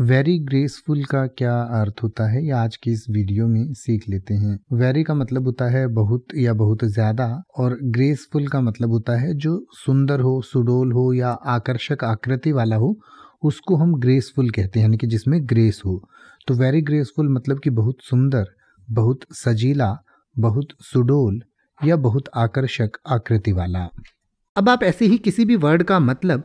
very graceful का क्या अर्थ होता है ये आज की इस वीडियो में सीख लेते हैं वेरी का मतलब होता है बहुत या बहुत ज्यादा और ग्रेसफुल का मतलब होता है जो सुंदर हो सुडोल हो या आकर्षक आकृति वाला हो उसको हम ग्रेसफुल कहते हैं यानी कि जिसमें ग्रेस हो तो वेरी ग्रेसफुल मतलब कि बहुत सुंदर बहुत सजीला बहुत सुडोल या बहुत आकर्षक आकृति वाला अब आप ऐसे ही किसी भी वर्ड का मतलब